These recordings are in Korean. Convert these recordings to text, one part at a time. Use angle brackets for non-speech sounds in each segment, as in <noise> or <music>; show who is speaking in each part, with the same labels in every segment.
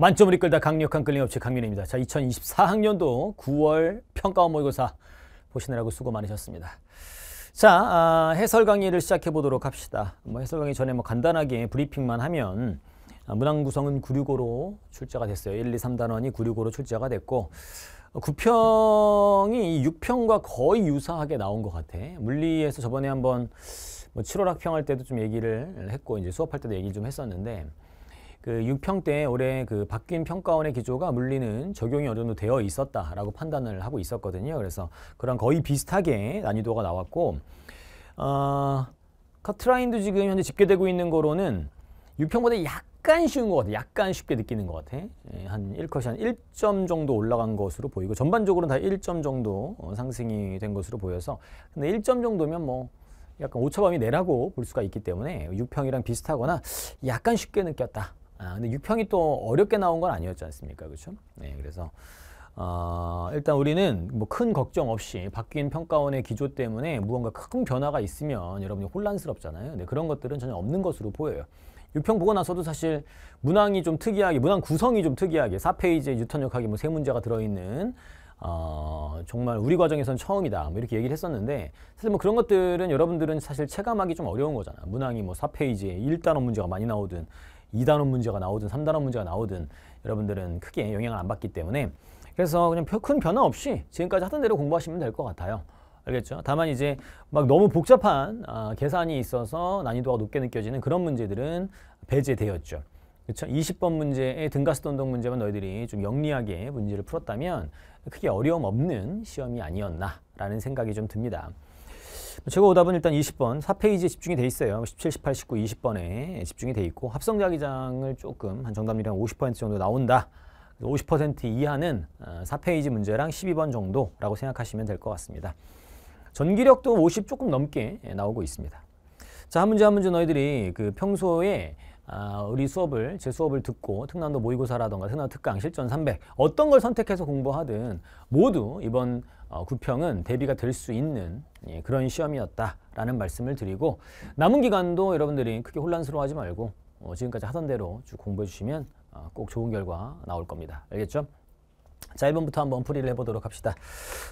Speaker 1: 만점을 이끌다 강력한 끌림업체 강민입니다. 자, 2024학년도 9월 평가 원 모의고사 보시느라고 수고 많으셨습니다. 자, 아, 해설 강의를 시작해 보도록 합시다. 뭐 해설 강의 전에 뭐 간단하게 브리핑만 하면 아, 문항 구성은 965로 출제가 됐어요. 1, 2, 3단원이 965로 출제가 됐고 9평이 어, 6평과 거의 유사하게 나온 것 같아. 물리에서 저번에 한번 뭐 7월 학평할 때도 좀 얘기를 했고 이제 수업할 때도 얘기를 좀 했었는데 그 6평 때 올해 그 바뀐 평가원의 기조가 물리는 적용이 어느 정도 되어 있었다라고 판단을 하고 있었거든요. 그래서 그런 거의 비슷하게 난이도가 나왔고 어, 커트라인도 지금 현재 집계되고 있는 거로는 6평보다 약간 쉬운 것 같아. 약간 쉽게 느끼는 것 같아. 예, 한 1컷이 한 1점 정도 올라간 것으로 보이고 전반적으로는 다 1점 정도 어, 상승이 된 것으로 보여서 근데 1점 정도면 뭐 약간 오차범위 내라고 볼 수가 있기 때문에 6평이랑 비슷하거나 약간 쉽게 느꼈다. 아, 근데 6평이 또 어렵게 나온 건 아니었지 않습니까? 그렇죠? 네, 그래서 어, 일단 우리는 뭐 큰 걱정 없이 바뀐 평가원의 기조 때문에 무언가 큰 변화가 있으면 여러분이 혼란스럽잖아요. 네, 그런 것들은 전혀 없는 것으로 보여요. 6평 보고 나서도 사실 문항이 좀 특이하게, 문항 구성이 좀 특이하게 4페이지에 유턴역학이뭐세 문제가 들어있는 어, 정말 우리 과정에선 처음이다. 뭐 이렇게 얘기를 했었는데, 사실 뭐 그런 것들은 여러분들은 사실 체감하기 좀 어려운 거잖아. 문항이 뭐 4페이지에 1단원 문제가 많이 나오든, 2단원 문제가 나오든 3단원 문제가 나오든 여러분들은 크게 영향을 안 받기 때문에 그래서 그냥 큰 변화 없이 지금까지 하던 대로 공부하시면 될 것 같아요. 알겠죠? 다만 이제 막 너무 복잡한 아, 계산이 있어서 난이도가 높게 느껴지는 그런 문제들은 배제되었죠. 그렇죠? 20번 문제의 등가스 돈동 문제만 너희들이 좀 영리하게 문제를 풀었다면 크게 어려움 없는 시험이 아니었나라는 생각이 좀 듭니다. 최고 오답은 일단 20번 4페이지에 집중이 돼 있어요. 17, 18, 19, 20번에 집중이 돼 있고 합성자기장을 조금 한 정답률이 한50% 정도 나온다. 50% 이하는 4페이지 어, 문제랑 12번 정도라고 생각하시면 될 것 같습니다. 전기력도 50 조금 넘게 예, 나오고 있습니다. 자, 한 문제 한 문제 너희들이 그 평소에 아, 우리 수업을 제 수업을 듣고 특난도 모의고사라던가 특난 특강 실전 300 어떤 걸 선택해서 공부하든 모두 이번 어, 구평은 대비가 될 수 있는 예, 그런 시험이었다라는 말씀을 드리고 남은 기간도 여러분들이 크게 혼란스러워하지 말고 어, 지금까지 하던 대로 쭉 공부해 주시면 어, 꼭 좋은 결과 나올 겁니다. 알겠죠? 자, 1번부터 한번 풀이를 해보도록 합시다.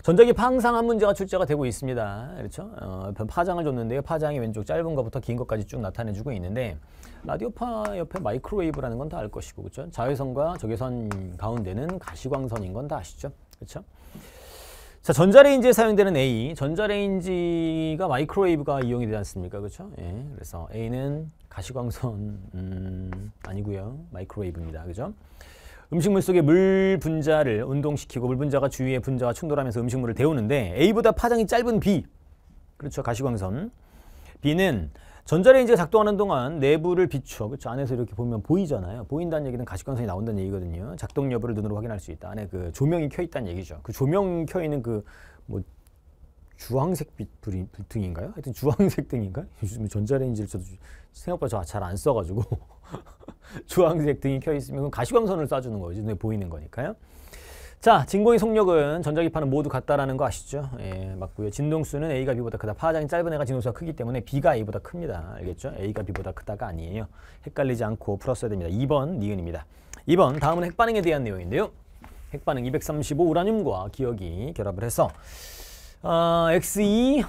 Speaker 1: 전자기파 항상 한 문제가 출제가 되고 있습니다. 그렇죠? 어, 파장을 줬는데요. 파장이 왼쪽 짧은 것부터 긴 것까지 쭉 나타내주고 있는데 라디오파 옆에 마이크로웨이브라는 건 다 알 것이고 그렇죠? 자외선과 적외선 가운데는 가시광선인 건 다 아시죠? 그렇죠? 자, 전자레인지에 사용되는 A. 전자레인지가 마이크로웨이브가 이용이 되지 않습니까? 그렇죠? 예. 그래서 A는 가시광선 음, 아니고요. 마이크로웨이브입니다. 그렇죠? 음식물 속에물 분자를 운동시키고 물 분자가 주위에 분자와 충돌하면서 음식물을 데우는데 A보다 파장이 짧은 B 그렇죠 가시광선 B는 전자레인지가 작동하는 동안 내부를 비춰 그렇죠 안에서 이렇게 보면 보이잖아요 보인다는 얘기는 가시광선이 나온다는 얘기거든요 작동 여부를 눈으로 확인할 수 있다 안에 그 조명이 켜 있다는 얘기죠 그 조명 켜 있는 그 뭐 주황색 빛 등인가요 하여튼 주황색 등인가 <laughs> 요즘 전자레인지를 저도 생각보다 잘 안 써가지고 <laughs> 주황색 등이 켜 있으면 가시광선을 쏴주는 거지 눈에 보이는 거니까요. 자, 진공의 속력은 전자기파는 모두 같다라는 거 아시죠? 예, 맞고요. 진동수는 A가 B보다 크다. 파장이 짧은 애가 진동수가 크기 때문에 B가 A보다 큽니다. 알겠죠? A가 B보다 크다가 아니에요. 헷갈리지 않고 풀었어야 됩니다. 2번 니은입니다. 2번 다음은 핵반응에 대한 내용인데요. 핵반응 235 우라늄과 기억이 결합을 해서 어, 아, X2 e,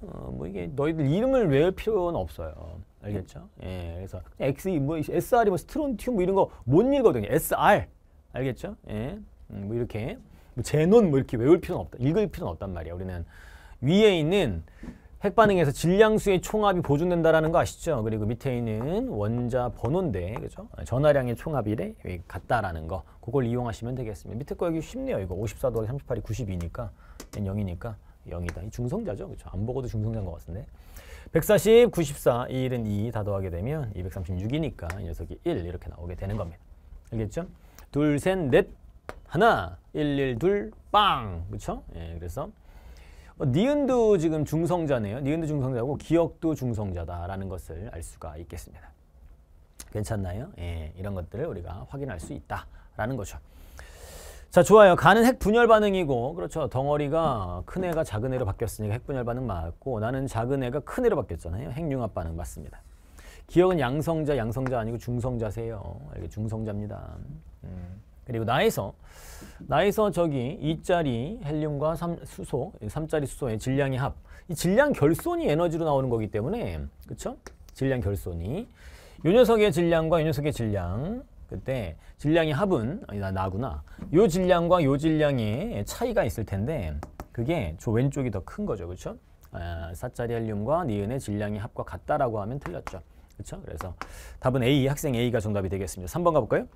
Speaker 1: 어, 뭐 이게 너희들 이름을 외울 필요는 없어요. 알겠죠? 네. 예, 그래서 X, 뭐, SR이 뭐 스트론튬 뭐 이런 거못 읽거든요. SR. 알겠죠? 예, 음, 뭐 이렇게. 뭐 제논 뭐 이렇게 외울 필요는 없다. 읽을 필요는 없단 말이야. 우리는 위에 있는 핵반응에서 질량수의 총합이 보존된다라는 거 아시죠? 그리고 밑에 있는 원자 번호인데, 그죠? 전화량의 총합이래 같다라는 거. 그걸 이용하시면 되겠습니다. 밑에 거 여기 쉽네요. 이거 54 더하기 38이 92니까, 0이니까. 0이다. 이 중성자죠. 그렇죠? 안 보고도 중성자인 것 같은데. 140, 94, 1은 2 다 더하게 되면 236이니까 이 녀석이 1 이렇게 나오게 되는 겁니다. 알겠죠? 둘, 셋, 넷, 하나, 1, 1, 둘, 빵! 그렇죠? 예, 그래서 어, 니은도 지금 중성자네요. 니은도 중성자고 기억도 중성자다라는 것을 알 수가 있겠습니다. 괜찮나요? 예, 이런 것들을 우리가 확인할 수 있다라는 거죠. 자 좋아요. 간은 핵 분열 반응이고 그렇죠. 덩어리가 큰 애가 작은 애로 바뀌었으니까 핵 분열 반응 맞고 나는 작은 애가 큰 애로 바뀌었잖아요. 핵융합 반응 맞습니다. 기억은 양성자, 양성자 아니고 중성자세요. 이게 중성자입니다. 음. 그리고 나에서 나에서 저기 이짜리 헬륨과 3, 수소, 삼짜리 수소의 질량의 합. 이 질량 결손이 에너지로 나오는 거기 때문에 그렇죠? 질량 결손이 요 녀석의 질량과 요 녀석의 질량 그때 질량이 합은 아니, 나, 나구나. 요 질량과 요 질량의 차이가 있을 텐데 그게 저 왼쪽이 더 큰 거죠. 그렇죠? 사짜리 헬륨과 니은의 질량이 합과 같다라고 하면 틀렸죠. 그렇죠? 그래서 답은 A, 학생 A가 정답이 되겠습니다. 3번 가볼까요?